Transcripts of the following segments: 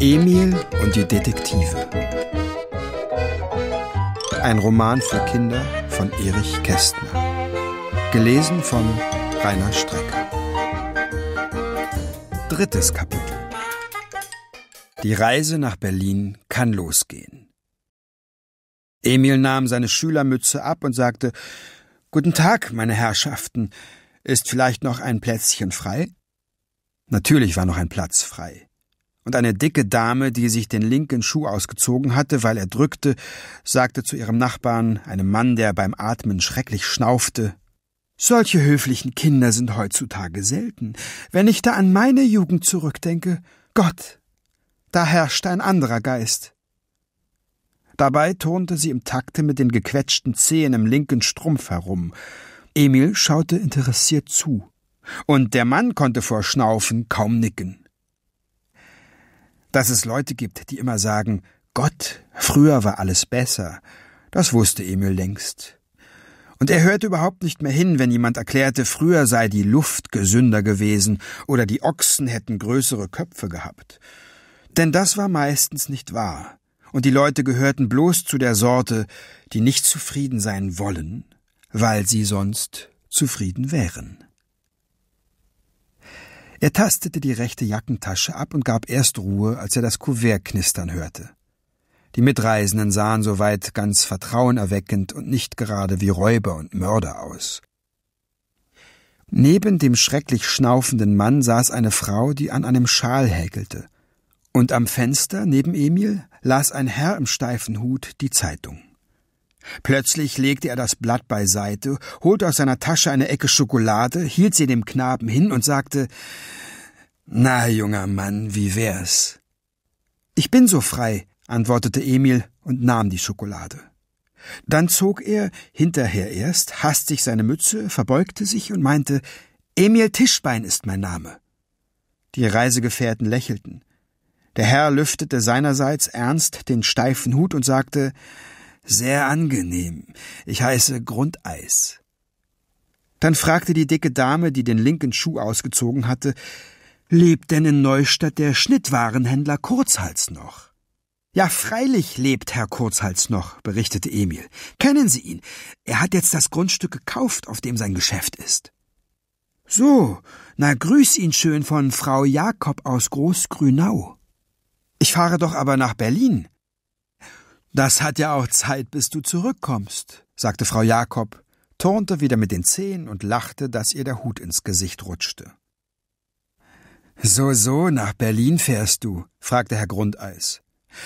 Emil und die Detektive. Ein Roman für Kinder von Erich Kästner. Gelesen von Rainer Strecker. Drittes Kapitel. Die Reise nach Berlin kann losgehen. Emil nahm seine Schülermütze ab und sagte Guten Tag, meine Herrschaften. Ist vielleicht noch ein Plätzchen frei? Natürlich war noch ein Platz frei. Und eine dicke Dame, die sich den linken Schuh ausgezogen hatte, weil er drückte, sagte zu ihrem Nachbarn, einem Mann, der beim Atmen schrecklich schnaufte, solche höflichen Kinder sind heutzutage selten. Wenn ich da an meine Jugend zurückdenke, Gott, da herrscht ein anderer Geist. Dabei turnte sie im Takte mit den gequetschten Zehen im linken Strumpf herum, Emil schaute interessiert zu, und der Mann konnte vor Schnaufen kaum nicken. Dass es Leute gibt, die immer sagen, Gott, früher war alles besser, das wusste Emil längst. Und er hörte überhaupt nicht mehr hin, wenn jemand erklärte, früher sei die Luft gesünder gewesen oder die Ochsen hätten größere Köpfe gehabt. Denn das war meistens nicht wahr, und die Leute gehörten bloß zu der Sorte, die nicht zufrieden sein wollen, weil sie sonst zufrieden wären. Er tastete die rechte Jackentasche ab und gab erst Ruhe, als er das Kuvert knistern hörte. Die Mitreisenden sahen soweit ganz vertrauenerweckend und nicht gerade wie Räuber und Mörder aus. Neben dem schrecklich schnaufenden Mann saß eine Frau, die an einem Schal häkelte, und am Fenster neben Emil las ein Herr im steifen Hut die Zeitung. Plötzlich legte er das Blatt beiseite, holte aus seiner Tasche eine Ecke Schokolade, hielt sie dem Knaben hin und sagte Na, junger Mann, wie wär's? Ich bin so frei, antwortete Emil und nahm die Schokolade. Dann zog er, hinterher erst, hastig seine Mütze, verbeugte sich und meinte Emil Tischbein ist mein Name. Die Reisegefährten lächelten. Der Herr lüftete seinerseits ernst den steifen Hut und sagte sehr angenehm. Ich heiße Grundeis. Dann fragte die dicke Dame, die den linken Schuh ausgezogen hatte, lebt denn in Neustadt der Schnittwarenhändler Kurzhals noch? Ja, freilich lebt Herr Kurzhals noch, berichtete Emil. Kennen Sie ihn? Er hat jetzt das Grundstück gekauft, auf dem sein Geschäft ist. So, na grüß ihn schön von Frau Jakob aus Großgrünau. Ich fahre doch aber nach Berlin. Das hat ja auch Zeit, bis du zurückkommst, sagte Frau Jakob, turnte wieder mit den Zehen und lachte, dass ihr der Hut ins Gesicht rutschte. So, so, nach Berlin fährst du? fragte Herr Grundeis.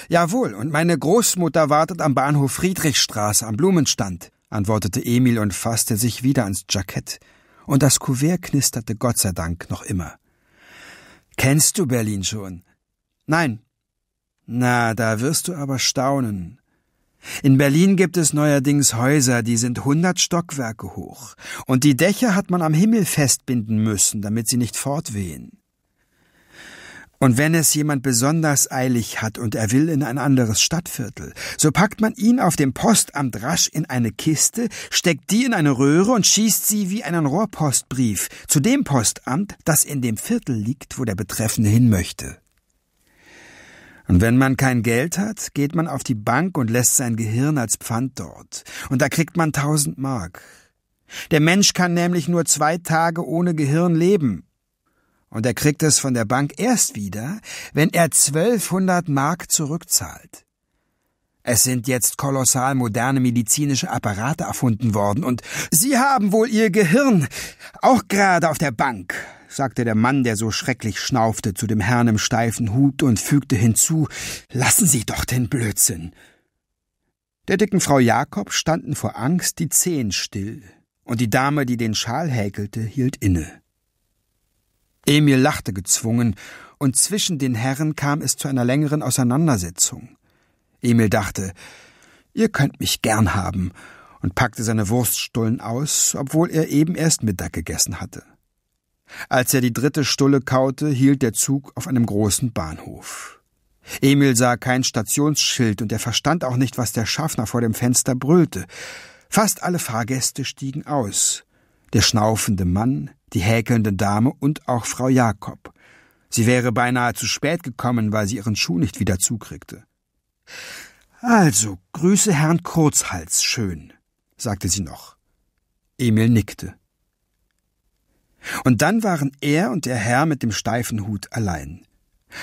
Jawohl, und meine Großmutter wartet am Bahnhof Friedrichstraße am Blumenstand, antwortete Emil und fasste sich wieder ans Jackett, und das Kuvert knisterte Gott sei Dank noch immer. Kennst du Berlin schon? Nein. Na, da wirst du aber staunen. In Berlin gibt es neuerdings Häuser, die sind hundert Stockwerke hoch, und die Dächer hat man am Himmel festbinden müssen, damit sie nicht fortwehen. Und wenn es jemand besonders eilig hat und er will in ein anderes Stadtviertel, so packt man ihn auf dem Postamt rasch in eine Kiste, steckt die in eine Röhre und schießt sie wie einen Rohrpostbrief zu dem Postamt, das in dem Viertel liegt, wo der Betreffende hin möchte. Und wenn man kein Geld hat, geht man auf die Bank und lässt sein Gehirn als Pfand dort. Und da kriegt man tausend Mark. Der Mensch kann nämlich nur zwei Tage ohne Gehirn leben. Und er kriegt es von der Bank erst wieder, wenn er 1200 Mark zurückzahlt. Es sind jetzt kolossal moderne medizinische Apparate erfunden worden und Sie haben wohl Ihr Gehirn auch gerade auf der Bank, sagte der Mann, der so schrecklich schnaufte, zu dem Herrn im steifen Hut und fügte hinzu, lassen Sie doch den Blödsinn. Der dicken Frau Jakob standen vor Angst die Zehen still, und die Dame, die den Schal häkelte, hielt inne. Emil lachte gezwungen, und zwischen den Herren kam es zu einer längeren Auseinandersetzung. Emil dachte, ihr könnt mich gern haben, und packte seine Wurststullen aus, obwohl er eben erst Mittag gegessen hatte. Als er die dritte Stulle kaute, hielt der Zug auf einem großen Bahnhof. Emil sah kein Stationsschild und er verstand auch nicht, was der Schaffner vor dem Fenster brüllte. Fast alle Fahrgäste stiegen aus. Der schnaufende Mann, die häkelnde Dame und auch Frau Jakob. Sie wäre beinahe zu spät gekommen, weil sie ihren Schuh nicht wieder zukriegte. Also, grüße Herrn Kurzhals schön, sagte sie noch. Emil nickte. Und dann waren er und der Herr mit dem steifen Hut allein.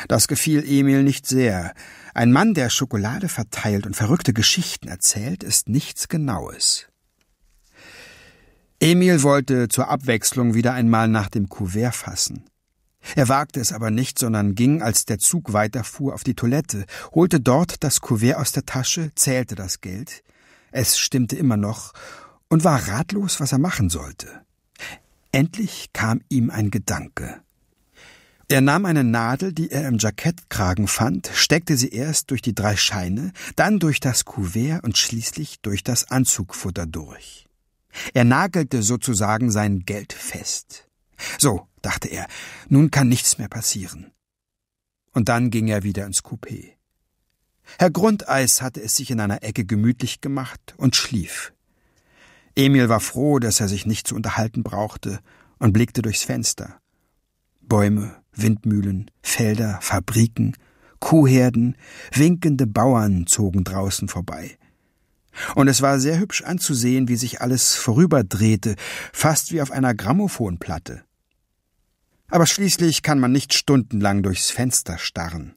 Das gefiel Emil nicht sehr. Ein Mann, der Schokolade verteilt und verrückte Geschichten erzählt, ist nichts Genaues. Emil wollte zur Abwechslung wieder einmal nach dem Kuvert fassen. Er wagte es aber nicht, sondern ging, als der Zug weiterfuhr, auf die Toilette, holte dort das Kuvert aus der Tasche, zählte das Geld, es stimmte immer noch, und war ratlos, was er machen sollte. Endlich kam ihm ein Gedanke. Er nahm eine Nadel, die er im Jackettkragen fand, steckte sie erst durch die drei Scheine, dann durch das Kuvert und schließlich durch das Anzugfutter durch. Er nagelte sozusagen sein Geld fest. So, dachte er, nun kann nichts mehr passieren. Und dann ging er wieder ins Coupé. Herr Grundeis hatte es sich in einer Ecke gemütlich gemacht und schlief. Emil war froh, dass er sich nicht zu unterhalten brauchte und blickte durchs Fenster. Bäume, Windmühlen, Felder, Fabriken, Kuhherden, winkende Bauern zogen draußen vorbei. Und es war sehr hübsch anzusehen, wie sich alles vorüberdrehte, fast wie auf einer Grammophonplatte. Aber schließlich kann man nicht stundenlang durchs Fenster starren.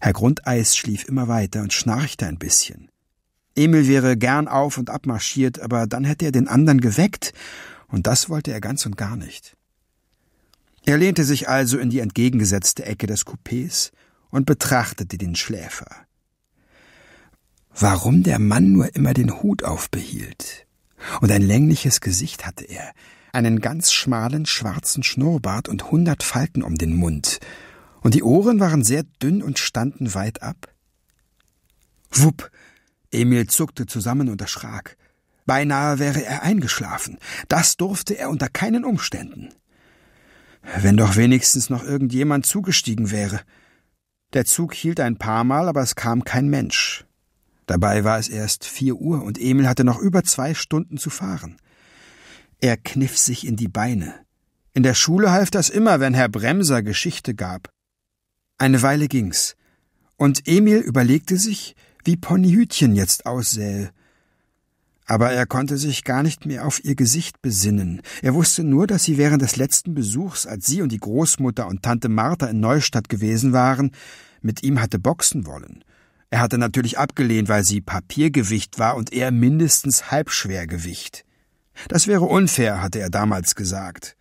Herr Grundeis schlief immer weiter und schnarchte ein bisschen. Emil wäre gern auf und ab marschiert, aber dann hätte er den anderen geweckt, und das wollte er ganz und gar nicht. Er lehnte sich also in die entgegengesetzte Ecke des Coupés und betrachtete den Schläfer. Warum der Mann nur immer den Hut aufbehielt. Und ein längliches Gesicht hatte er, einen ganz schmalen schwarzen Schnurrbart und hundert Falten um den Mund, und die Ohren waren sehr dünn und standen weit ab. Wupp, Emil zuckte zusammen und erschrak. Beinahe wäre er eingeschlafen. Das durfte er unter keinen Umständen. Wenn doch wenigstens noch irgendjemand zugestiegen wäre. Der Zug hielt ein paar Mal, aber es kam kein Mensch. Dabei war es erst vier Uhr und Emil hatte noch über zwei Stunden zu fahren. Er kniff sich in die Beine. In der Schule half das immer, wenn Herr Bremser Geschichte gab. Eine Weile ging's, und Emil überlegte sich, wie Ponyhütchen jetzt aussähe. Aber er konnte sich gar nicht mehr auf ihr Gesicht besinnen. Er wusste nur, dass sie während des letzten Besuchs, als sie und die Großmutter und Tante Martha in Neustadt gewesen waren, mit ihm hatte boxen wollen. Er hatte natürlich abgelehnt, weil sie Papiergewicht war und er mindestens Halbschwergewicht. Das wäre unfair, hatte er damals gesagt.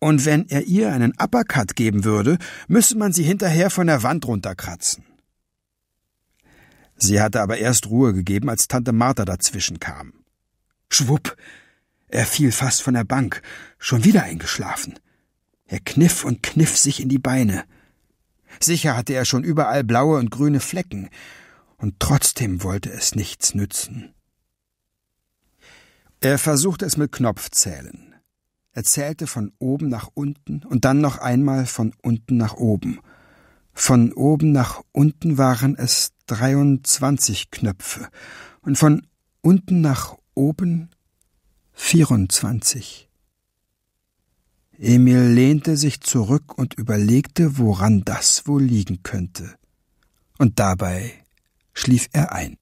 Und wenn er ihr einen Uppercut geben würde, müsse man sie hinterher von der Wand runterkratzen. Sie hatte aber erst Ruhe gegeben, als Tante Martha dazwischen kam. Schwupp! Er fiel fast von der Bank, schon wieder eingeschlafen. Er kniff und kniff sich in die Beine. Sicher hatte er schon überall blaue und grüne Flecken, und trotzdem wollte es nichts nützen. Er versuchte es mit Knopfzählen. Er zählte von oben nach unten und dann noch einmal von unten nach oben – von oben nach unten waren es 23 Knöpfe und von unten nach oben 24. Emil lehnte sich zurück und überlegte, woran das wohl liegen könnte. Und dabei schlief er ein.